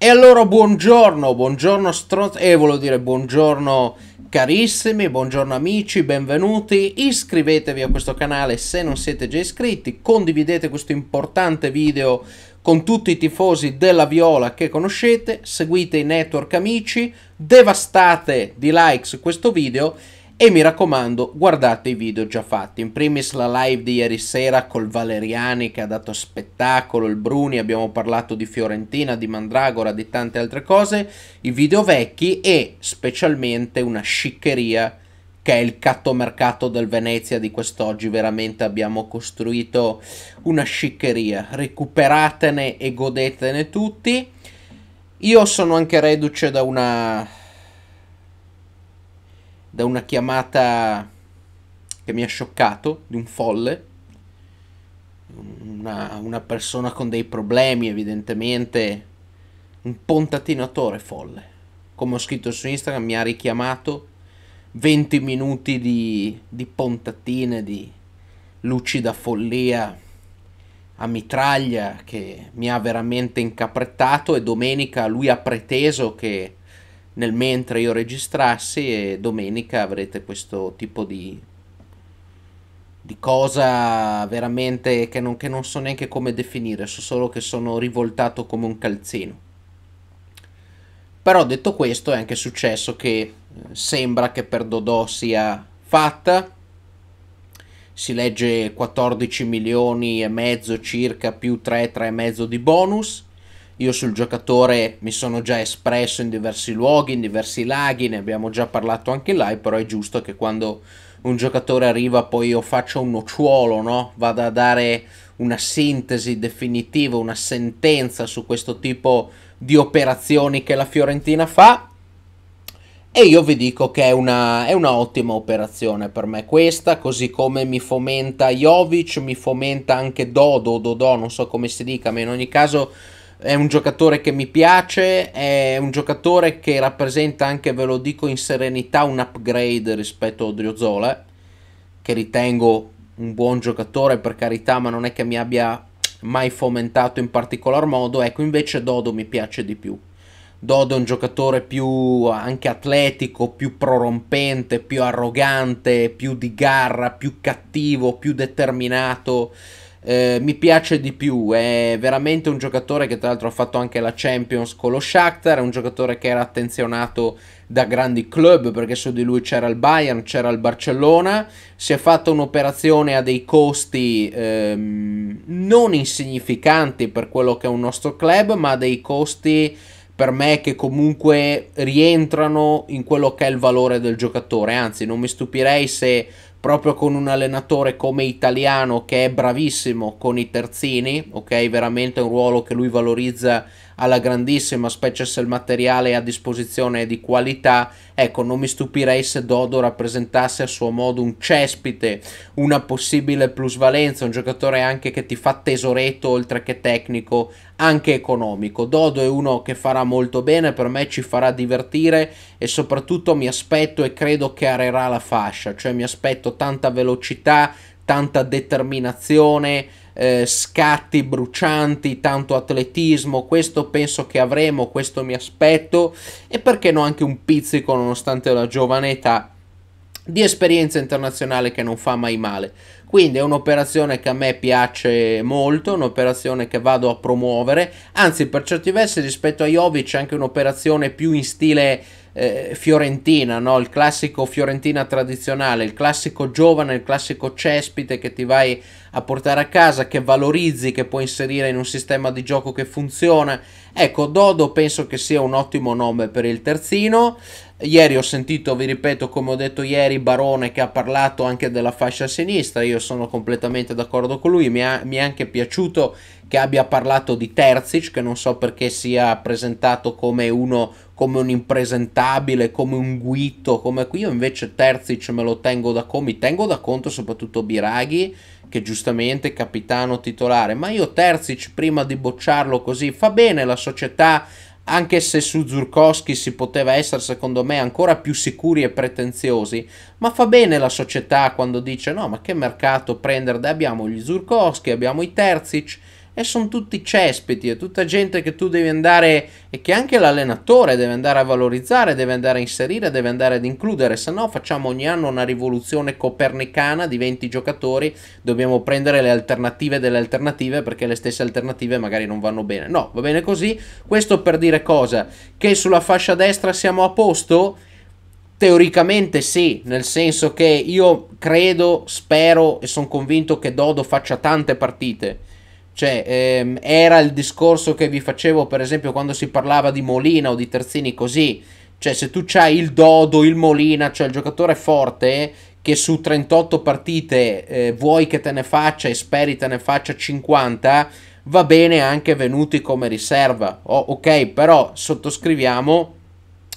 E allora buongiorno, buongiorno stronz... E eh, volevo dire buongiorno carissimi, buongiorno amici, benvenuti. Iscrivetevi a questo canale se non siete già iscritti. Condividete questo importante video con tutti i tifosi della Viola che conoscete. Seguite i network amici. Devastate di likes questo video. E mi raccomando, guardate i video già fatti. In primis la live di ieri sera col Valeriani che ha dato spettacolo, il Bruni, abbiamo parlato di Fiorentina, di Mandragora, di tante altre cose. I video vecchi e specialmente una sciccheria che è il cattomercato del Venezia di quest'oggi. Veramente abbiamo costruito una sciccheria. Recuperatene e godetene tutti. Io sono anche reduce da una da una chiamata che mi ha scioccato, di un folle, una, una persona con dei problemi evidentemente, un pontatinatore folle. Come ho scritto su Instagram mi ha richiamato 20 minuti di, di pontatine, di lucida follia a mitraglia che mi ha veramente incaprettato e domenica lui ha preteso che nel mentre io registrassi e domenica avrete questo tipo di, di cosa veramente che non, che non so neanche come definire, so solo che sono rivoltato come un calzino. Però detto questo è anche successo che eh, sembra che per Dodò sia fatta, si legge 14 milioni e mezzo circa più 3, 3 e mezzo di bonus, io sul giocatore mi sono già espresso in diversi luoghi, in diversi laghi, ne abbiamo già parlato anche là, però è giusto che quando un giocatore arriva poi io faccia un nocciolo, no? Vada a dare una sintesi definitiva, una sentenza su questo tipo di operazioni che la Fiorentina fa. E io vi dico che è una, è una ottima operazione per me questa, così come mi fomenta Jovic, mi fomenta anche Dodo, Dodò, non so come si dica, ma in ogni caso è un giocatore che mi piace, è un giocatore che rappresenta anche, ve lo dico in serenità, un upgrade rispetto a Odriozola, che ritengo un buon giocatore per carità, ma non è che mi abbia mai fomentato in particolar modo, ecco invece Dodo mi piace di più. Dodo è un giocatore più anche atletico, più prorompente, più arrogante, più di garra, più cattivo, più determinato eh, mi piace di più, è veramente un giocatore che tra l'altro ha fatto anche la Champions con lo Shakhtar, è un giocatore che era attenzionato da grandi club perché su di lui c'era il Bayern, c'era il Barcellona, si è fatta un'operazione a dei costi ehm, non insignificanti per quello che è un nostro club, ma a dei costi per me che comunque rientrano in quello che è il valore del giocatore, anzi non mi stupirei se proprio con un allenatore come italiano che è bravissimo con i terzini, ok? Veramente un ruolo che lui valorizza alla grandissima, specie se il materiale a disposizione è di qualità. Ecco, non mi stupirei se Dodo rappresentasse a suo modo un cespite, una possibile plusvalenza, un giocatore anche che ti fa tesoretto oltre che tecnico, anche economico. Dodo è uno che farà molto bene, per me ci farà divertire e soprattutto mi aspetto e credo che arerà la fascia, cioè mi aspetto detto, tanta velocità, tanta determinazione, eh, scatti brucianti, tanto atletismo, questo penso che avremo, questo mi aspetto e perché no anche un pizzico nonostante la giovane età di esperienza internazionale che non fa mai male. Quindi è un'operazione che a me piace molto, un'operazione che vado a promuovere, anzi per certi versi rispetto a Jovic è anche un'operazione più in stile eh, fiorentina, no? il classico fiorentina tradizionale, il classico giovane, il classico cespite che ti vai a portare a casa, che valorizzi, che puoi inserire in un sistema di gioco che funziona. Ecco, Dodo penso che sia un ottimo nome per il terzino. Ieri ho sentito, vi ripeto, come ho detto ieri, Barone che ha parlato anche della fascia sinistra, io sono completamente d'accordo con lui, mi, ha, mi è anche piaciuto che abbia parlato di Terzic, che non so perché sia presentato come uno come un impresentabile, come un guito, come qui io invece Terzic me lo tengo da conto, mi tengo da conto soprattutto Biraghi che giustamente è capitano titolare, ma io Terzic prima di bocciarlo così fa bene la società anche se su Zurkowski si poteva essere secondo me ancora più sicuri e pretenziosi, ma fa bene la società quando dice no ma che mercato prendere, abbiamo gli Zurkowski, abbiamo i Terzic, e sono tutti cespiti, è tutta gente che tu devi andare e che anche l'allenatore deve andare a valorizzare, deve andare a inserire, deve andare ad includere, se no facciamo ogni anno una rivoluzione copernicana di 20 giocatori, dobbiamo prendere le alternative delle alternative perché le stesse alternative magari non vanno bene. No, va bene così. Questo per dire cosa? Che sulla fascia destra siamo a posto? Teoricamente sì, nel senso che io credo, spero e sono convinto che Dodo faccia tante partite cioè, ehm, era il discorso che vi facevo, per esempio, quando si parlava di Molina o di Terzini così. Cioè, se tu c'hai il Dodo, il Molina, cioè il giocatore forte che su 38 partite eh, vuoi che te ne faccia e speri te ne faccia 50, va bene anche venuti come riserva. Oh, ok, però sottoscriviamo,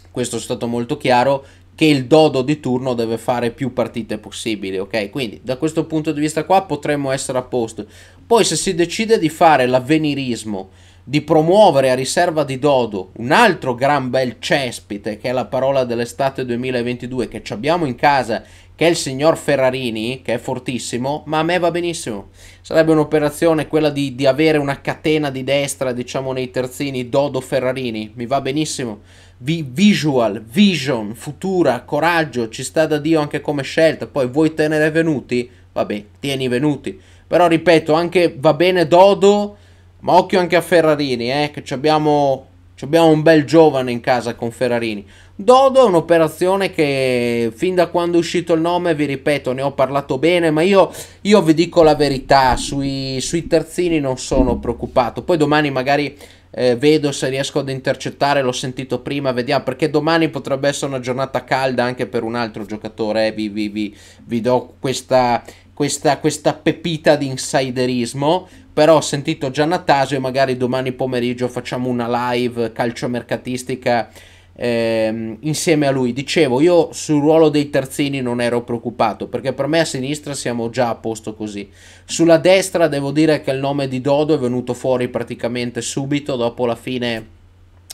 questo è stato molto chiaro, che il dodo di turno deve fare più partite possibili, ok? Quindi da questo punto di vista qua potremmo essere a posto. Poi se si decide di fare l'avvenirismo, di promuovere a riserva di Dodo un altro gran bel cespite che è la parola dell'estate 2022 che abbiamo in casa che è il signor Ferrarini, che è fortissimo, ma a me va benissimo. Sarebbe un'operazione quella di, di avere una catena di destra, diciamo nei terzini, Dodo Ferrarini, mi va benissimo. Vi, visual, vision, futura, coraggio, ci sta da Dio anche come scelta, poi vuoi tenere venuti? Vabbè, tieni venuti. Però ripeto, anche va bene Dodo, ma occhio anche a Ferrarini, eh, che abbiamo Abbiamo un bel giovane in casa con Ferrarini. Dodo è un'operazione che fin da quando è uscito il nome, vi ripeto, ne ho parlato bene, ma io, io vi dico la verità, sui, sui, terzini non sono preoccupato. Poi domani magari eh, vedo se riesco ad intercettare, l'ho sentito prima, vediamo, perché domani potrebbe essere una giornata calda anche per un altro giocatore, eh, vi, vi, vi, vi do questa, questa, questa pepita di insiderismo però ho sentito già Natasio e magari domani pomeriggio facciamo una live calciomercatistica ehm, insieme a lui. Dicevo, io sul ruolo dei terzini non ero preoccupato perché per me a sinistra siamo già a posto così. Sulla destra devo dire che il nome di Dodo è venuto fuori praticamente subito dopo la fine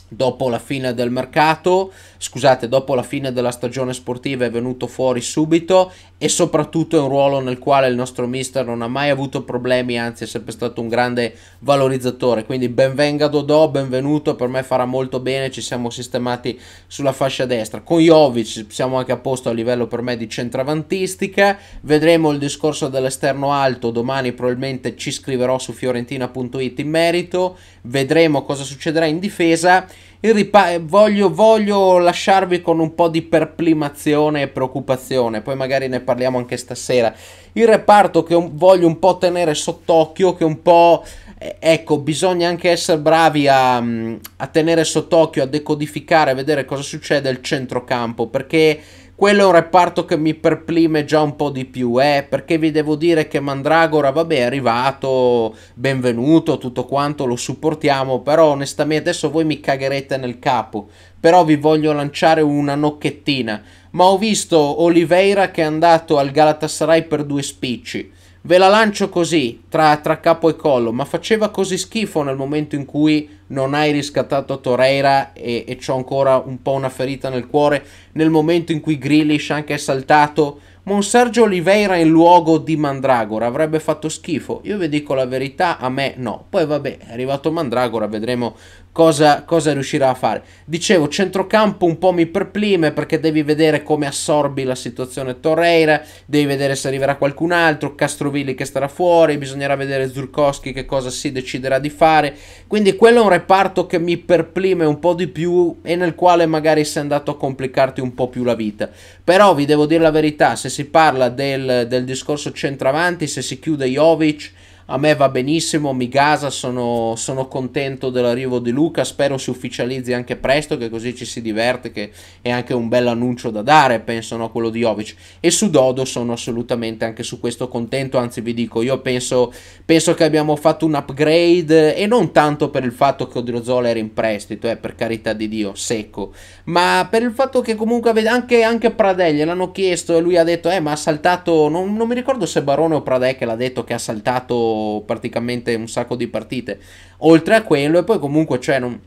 dopo la fine del mercato, scusate, dopo la fine della stagione sportiva è venuto fuori subito e soprattutto è un ruolo nel quale il nostro mister non ha mai avuto problemi, anzi è sempre stato un grande valorizzatore. Quindi benvenga Dodò, benvenuto, per me farà molto bene, ci siamo sistemati sulla fascia destra. Con Jovic siamo anche a posto a livello per me di centravantistica, vedremo il discorso dell'esterno alto, domani probabilmente ci scriverò su fiorentina.it in merito, vedremo cosa succederà in difesa Ripa- voglio, voglio, lasciarvi con un po' di perplimazione e preoccupazione, poi magari ne parliamo anche stasera. Il reparto che un- voglio un po' tenere sott'occhio, che un po'... Eh, ecco, bisogna anche essere bravi a, mm, a tenere sott'occhio, a decodificare, a vedere cosa succede al centrocampo, perché quello è un reparto che mi perplime già un po' di più, eh, perché vi devo dire che Mandragora, vabbè, è arrivato, benvenuto, tutto quanto, lo supportiamo, però onestamente adesso voi mi cagherete nel capo, però vi voglio lanciare una nocchettina, ma ho visto Oliveira che è andato al Galatasaray per due spicci, ve la lancio così, tra, tra capo e collo, ma faceva così schifo nel momento in cui non hai riscattato Torreira e, e ho ancora un po' una ferita nel cuore nel momento in cui Grealish anche è saltato Monsergio Oliveira in luogo di Mandragora avrebbe fatto schifo io vi dico la verità a me no poi vabbè è arrivato Mandragora vedremo cosa, cosa riuscirà a fare dicevo centrocampo un po' mi perplime perché devi vedere come assorbi la situazione Torreira devi vedere se arriverà qualcun altro Castrovilli che starà fuori bisognerà vedere Zurkowski che cosa si deciderà di fare quindi quello è un reparto che mi perplime un po' di più e nel quale magari sei andato a complicarti un po' più la vita. Però vi devo dire la verità, se si parla del, del discorso centravanti, se si chiude Jovic a me va benissimo, mi gasa, sono, sono contento dell'arrivo di Luca, spero si ufficializzi anche presto, che così ci si diverte, che è anche un bel annuncio da dare, penso, no, quello di Jovic. E su Dodo sono assolutamente anche su questo contento, anzi vi dico, io penso, penso che abbiamo fatto un upgrade e non tanto per il fatto che Odriozola era in prestito, eh, per carità di Dio, secco, ma per il fatto che comunque anche, anche Pradè gliel'hanno chiesto e lui ha detto, eh ma ha saltato, non, non mi ricordo se Barone o Pradè che l'ha detto che ha saltato praticamente un sacco di partite. Oltre a quello, e poi comunque, cioè, non,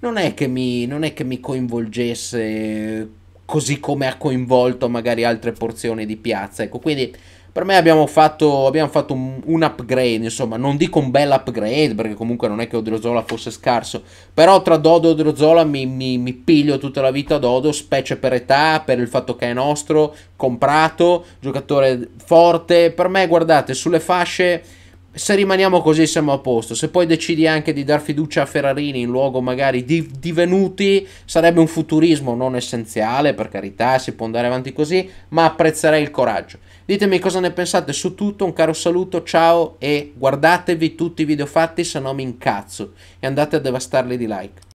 non, è, che mi, non è che mi coinvolgesse così come ha coinvolto magari altre porzioni di piazza. Ecco, quindi per me abbiamo fatto, abbiamo fatto un, un, upgrade, insomma, non dico un bel upgrade, perché comunque non è che Odriozola fosse scarso, però tra Dodo e Odriozola mi, mi, mi, piglio tutta la vita Dodo, specie per età, per il fatto che è nostro, comprato, giocatore forte, per me guardate, sulle fasce se rimaniamo così siamo a posto. Se poi decidi anche di dar fiducia a Ferrarini in luogo magari di venuti, sarebbe un futurismo non essenziale, per carità, si può andare avanti così, ma apprezzerei il coraggio. Ditemi cosa ne pensate su tutto, un caro saluto, ciao e guardatevi tutti i video fatti, se no mi incazzo e andate a devastarli di like.